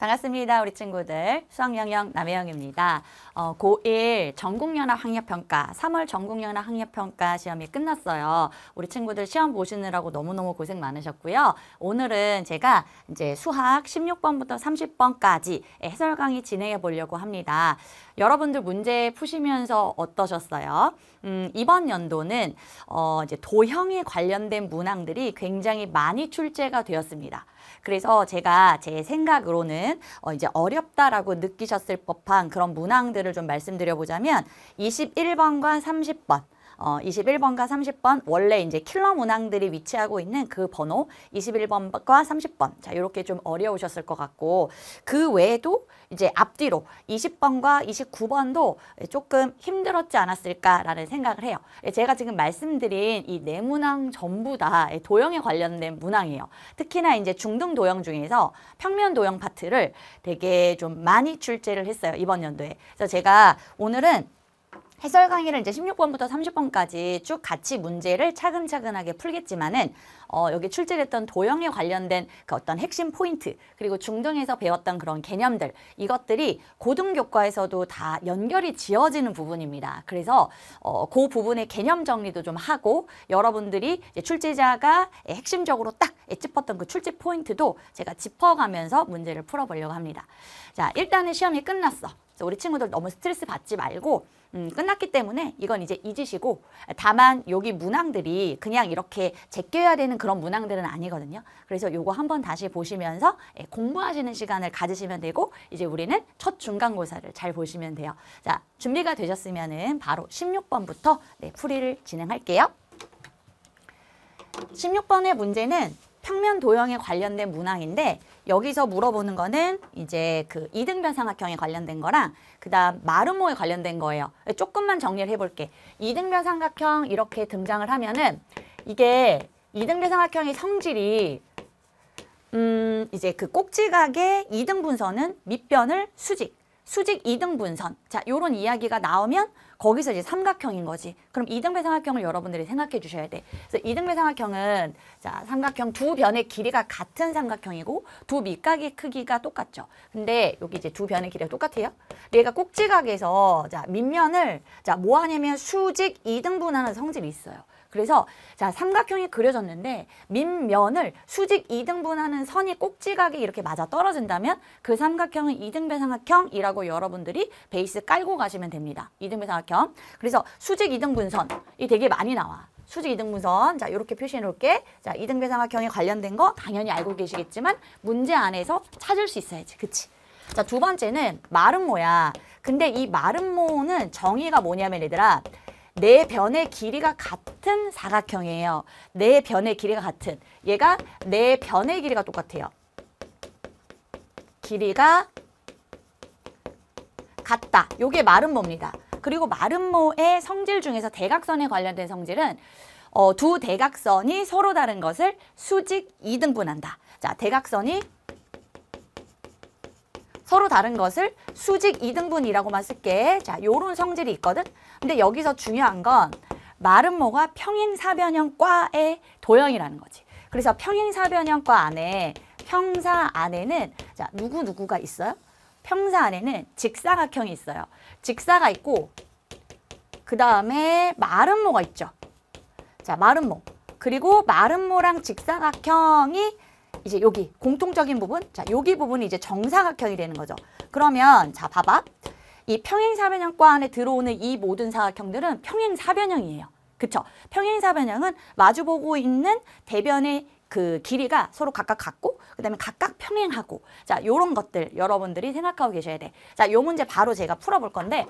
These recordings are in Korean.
반갑습니다. 우리 친구들. 수학영역 남혜영입니다. 어, 고1 전국연합학력평가, 3월 전국연합학력평가 시험이 끝났어요. 우리 친구들 시험 보시느라고 너무너무 고생 많으셨고요. 오늘은 제가 이제 수학 16번부터 30번까지 해설 강의 진행해 보려고 합니다. 여러분들 문제 푸시면서 어떠셨어요? 음, 이번 연도는 어, 이제 도형에 관련된 문항들이 굉장히 많이 출제가 되었습니다. 그래서 제가 제 생각으로는 어, 이제 어렵다라고 느끼셨을 법한 그런 문항들을 좀 말씀드려보자면 21번과 30번 어, 21번과 30번 원래 이제 킬러 문항들이 위치하고 있는 그 번호 21번과 30번 자 이렇게 좀 어려우셨을 것 같고 그 외에도 이제 앞뒤로 20번과 29번도 조금 힘들었지 않았을까라는 생각을 해요. 예, 제가 지금 말씀드린 이 네 문항 전부 다 예, 도형에 관련된 문항이에요. 특히나 이제 중등 도형 중에서 평면 도형 파트를 되게 좀 많이 출제를 했어요. 이번 연도에. 그래서 제가 오늘은 해설 강의를 이제 16번부터 30번까지 쭉 같이 문제를 차근차근하게 풀겠지만은 어, 여기 출제됐던 도형에 관련된 그 어떤 핵심 포인트 그리고 중등에서 배웠던 그런 개념들 이것들이 고등교과에서도 다 연결이 지어지는 부분입니다. 그래서 어, 그 부분의 개념 정리도 좀 하고 여러분들이 출제자가 핵심적으로 딱 짚었던 그 출제 포인트도 제가 짚어가면서 문제를 풀어보려고 합니다. 자, 일단은 시험이 끝났어. 우리 친구들 너무 스트레스 받지 말고 음, 끝났기 때문에 이건 이제 잊으시고 다만 여기 문항들이 그냥 이렇게 제껴야 되는 그런 문항들은 아니거든요. 그래서 요거 한번 다시 보시면서 예, 공부하시는 시간을 가지시면 되고 이제 우리는 첫 중간고사를 잘 보시면 돼요. 자, 준비가 되셨으면 은 바로 16번부터 네, 풀이를 진행할게요. 16번의 문제는 평면 도형에 관련된 문항인데 여기서 물어보는 거는 이제 그 이등 변상각형에 관련된 거랑 그다음 마름모에 관련된 거예요. 조금만 정리를 해볼게. 이등 변상학형 이렇게 등장을 하면은 이게 이등 변상학형의 성질이 음 이제 그 꼭지각의 이등 분선은 밑변을 수직 수직 이등 분선 자 요런 이야기가 나오면 거기서 이제 삼각형인 거지 그럼 이등배 삼각형을 여러분들이 생각해 주셔야 돼 그래서 이등배 삼각형은 자 삼각형 두 변의 길이가 같은 삼각형이고 두 밑각의 크기가 똑같죠 근데 여기 이제 두 변의 길이가 똑같아요 얘가 꼭지각에서 자 밑면을 자뭐 하냐면 수직 이등분하는 성질이 있어요 그래서 자 삼각형이 그려졌는데 밑면을 수직 2등분하는 선이 꼭지각이 이렇게 맞아 떨어진다면 그 삼각형은 2등배 삼각형이라고 여러분들이 베이스 깔고 가시면 됩니다. 2등배 삼각형. 그래서 수직 2등분선이 되게 많이 나와. 수직 이등분선 자 이렇게 표시해 놓을게 자 이등배 삼각형에 관련된 거 당연히 알고 계시겠지만 문제 안에서 찾을 수 있어야지 그치 자두 번째는 마름모야 근데 이 마름모는 정의가 뭐냐면 얘들아 네 변의 길이가 같은 사각형이에요. 네 변의 길이가 같은. 얘가 네 변의 길이가 똑같아요. 길이가 같다. 요게 마름모입니다. 그리고 마름모의 성질 중에서 대각선에 관련된 성질은 어, 두 대각선이 서로 다른 것을 수직 이등분한다 자, 대각선이 서로 다른 것을 수직 이등분이라고만 쓸게. 자, 요런 성질이 있거든. 근데 여기서 중요한 건 마름모가 평행사변형과의 도형이라는 거지. 그래서 평행사변형과 안에 평사 안에는 자, 누구누구가 있어요? 평사 안에는 직사각형이 있어요. 직사가 있고 그 다음에 마름모가 있죠. 자, 마름모. 그리고 마름모랑 직사각형이 이제 여기 공통적인 부분, 자 여기 부분이 이제 정사각형이 되는 거죠. 그러면 자 봐봐. 이 평행사변형과 안에 들어오는 이 모든 사각형들은 평행사변형이에요. 그쵸? 평행사변형은 마주보고 있는 대변의 그 길이가 서로 각각 같고 그다음에 각각 평행하고 자 요런 것들 여러분들이 생각하고 계셔야 돼. 자요 문제 바로 제가 풀어볼 건데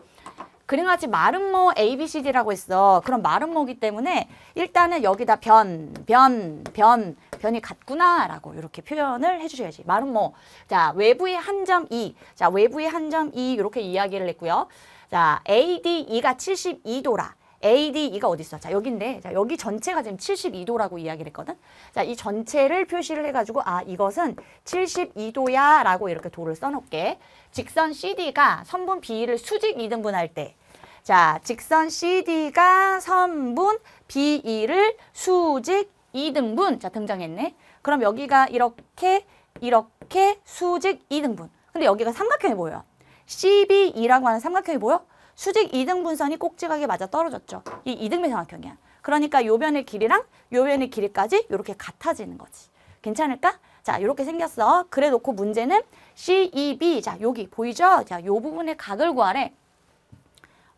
그림같이 마름모 ABCD라고 했어 그럼 마름모기 때문에 일단은 여기다 변, 변, 변, 변이 같구나라고 이렇게 표현을 해주셔야지. 마름모. 자, 외부의 한점 이, 자, 외부의 한점이 이렇게 이야기를 했고요. 자, ADE가 72도라. ADE가 어디 있어? 자, 여기인데. 자, 여기 전체가 지금 72도라고 이야기를 했거든. 자, 이 전체를 표시를 해 가지고 아, 이것은 72도야라고 이렇게 도를 써 놓게. 직선 CD가 선분 BE를 수직 이등분할때 자, 직선 CD가 선분 BE를 수직 이등분 자, 등장했네. 그럼 여기가 이렇게 이렇게 수직 이등분 근데 여기가 삼각형이 보여요. CBE라고 하는 삼각형이 보여? 수직 이등 분선이 꼭지각에 맞아 떨어졌죠. 이 이등변 삼각형이야. 그러니까 요 변의 길이랑 요 변의 길이까지 이렇게 같아지는 거지. 괜찮을까? 자, 이렇게 생겼어. 그래 놓고 문제는 CEB. 자, 여기 보이죠? 자, 요 부분의 각을 구하래.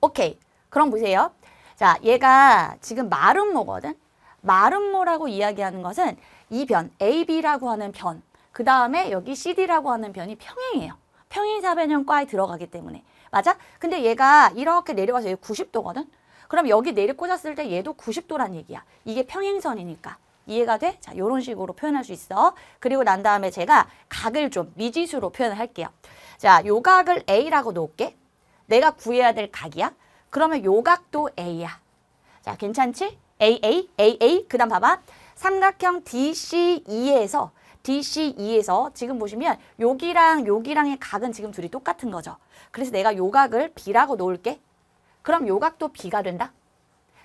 오케이. 그럼 보세요. 자, 얘가 지금 마름모거든. 마름모라고 이야기하는 것은 이 변, AB라고 하는 변, 그 다음에 여기 CD라고 하는 변이 평행이에요. 평행 사변형과에 들어가기 때문에. 맞아? 근데 얘가 이렇게 내려와서 얘 90도거든? 그럼 여기 내리 꽂았을 때 얘도 90도란 얘기야. 이게 평행선이니까. 이해가 돼? 자, 요런 식으로 표현할 수 있어. 그리고 난 다음에 제가 각을 좀 미지수로 표현을 할게요. 자, 요 각을 A라고 놓을게. 내가 구해야 될 각이야. 그러면 요 각도 A야. 자, 괜찮지? AA, AA. 그 다음 봐봐. 삼각형 DCE에서 DCE에서 지금 보시면 여기랑 여기랑의 각은 지금 둘이 똑같은 거죠. 그래서 내가 요 각을 B라고 놓을게. 그럼 요 각도 B가 된다.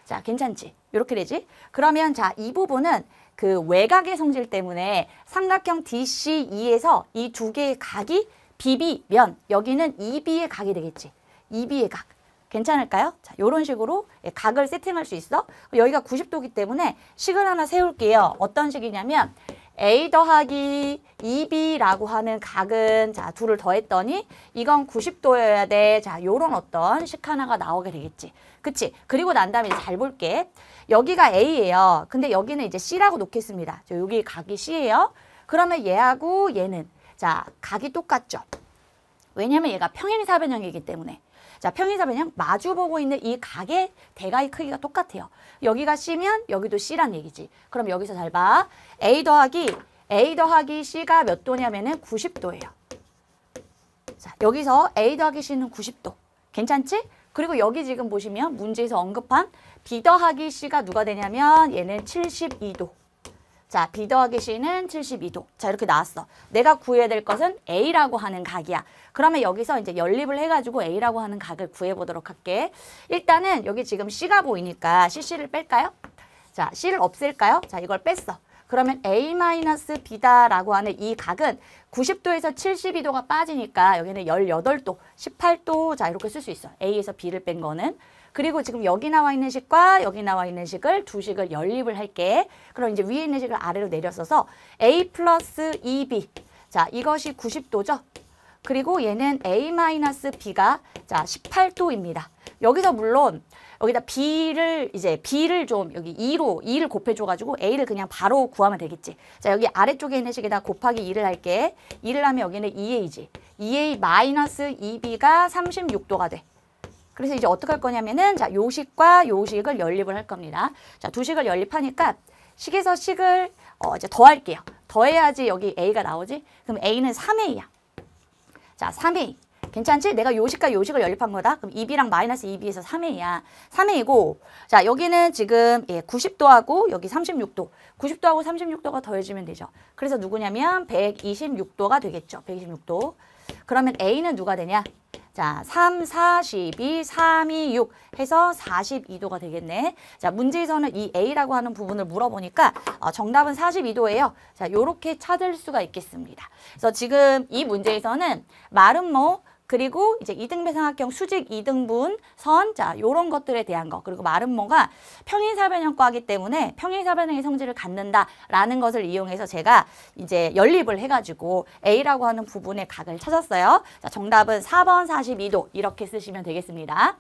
자, 괜찮지? 이렇게 되지? 그러면 자, 이 부분은 그 외곽의 성질 때문에 삼각형 DCE에서 이 두 개의 각이 BB면 여기는 EB의 각이 되겠지. EB의 각. 괜찮을까요? 자, 요런 식으로 예, 각을 세팅할 수 있어. 여기가 90도기 때문에 식을 하나 세울게요. 어떤 식이냐면 A 더하기 2B라고 하는 각은 자 둘을 더했더니 이건 90도여야 돼. 자 요런 어떤 식 하나가 나오게 되겠지. 그치? 그리고 난 다음에 잘 볼게. 여기가 A예요. 근데 여기는 이제 C라고 놓겠습니다. 여기 각이 C예요. 그러면 얘하고 얘는 자 각이 똑같죠. 왜냐면 얘가 평행사변형이기 때문에 자, 평행사 그냥 마주 보고 있는 이 각의 대각의 크기가 똑같아요. 여기가 C면 여기도 C란 얘기지. 그럼 여기서 잘 봐. A 더하기 A 더하기 C가 몇 도냐면은 90도예요. 자, 여기서 A 더하기 C는 90도. 괜찮지? 그리고 여기 지금 보시면 문제에서 언급한 B 더하기 C가 누가 되냐면 얘는 72도. 자, B 더하기 C는 72도. 자, 이렇게 나왔어. 내가 구해야 될 것은 A라고 하는 각이야. 그러면 여기서 이제 연립을 해가지고 A라고 하는 각을 구해보도록 할게. 일단은 여기 지금 C가 보이니까 CC를 뺄까요? 자, C를 없앨까요? 자, 이걸 뺐어. 그러면 A-B다라고 하는 이 각은 90도에서 72도가 빠지니까 여기는 18도, 18도 자 이렇게 쓸 수 있어. A에서 B를 뺀 거는. 그리고 지금 여기 나와 있는 식과 여기 나와 있는 식을 두 식을 연립을 할게. 그럼 이제 위에 있는 식을 아래로 내려서서 A 플러스 2B. 자, 이것이 90도죠. 그리고 얘는 A 마이너스 B가 자, 18도입니다. 여기서 물론 여기다 B를 이제 B를 좀 여기 2로 2를 곱해줘가지고 A를 그냥 바로 구하면 되겠지. 자 여기 아래쪽에 있는 식에다 곱하기 2를 할게. 2를 하면 여기는 2A지. 2A 마이너스 2B가 36도가 돼. 그래서 이제 어떻게 할 거냐면은 자, 요식과 요식을 연립을 할 겁니다. 자, 두 식을 연립하니까 식에서 식을 어, 이제 더할게요. 더해야지 여기 A가 나오지? 그럼 A는 3A야. 자, 3A. 괜찮지? 내가 요식과 요식을 연립한 거다. 그럼 2B랑 마이너스 2B에서 3A야. 3A고 자 여기는 지금 예, 90도하고 여기 36도. 90도하고 36도가 더해지면 되죠. 그래서 누구냐면 126도가 되겠죠. 126도. 그러면 A는 누가 되냐? 자, 3, 4, 12, 3, 2, 6 해서 42도가 되겠네. 자, 문제에서는 이 A라고 하는 부분을 물어보니까 어, 정답은 42도예요. 자, 요렇게 찾을 수가 있겠습니다. 그래서 지금 이 문제에서는 마름모, 그리고 이제 이등배상학형 수직 이등분 선, 자, 요런 것들에 대한 거 그리고 마름모가 평행사변형과이기 때문에 평행사변형의 성질을 갖는다라는 것을 이용해서 제가 이제 연립을 해가지고 A라고 하는 부분의 각을 찾았어요. 자, 정답은 4번 42도 이렇게 쓰시면 되겠습니다.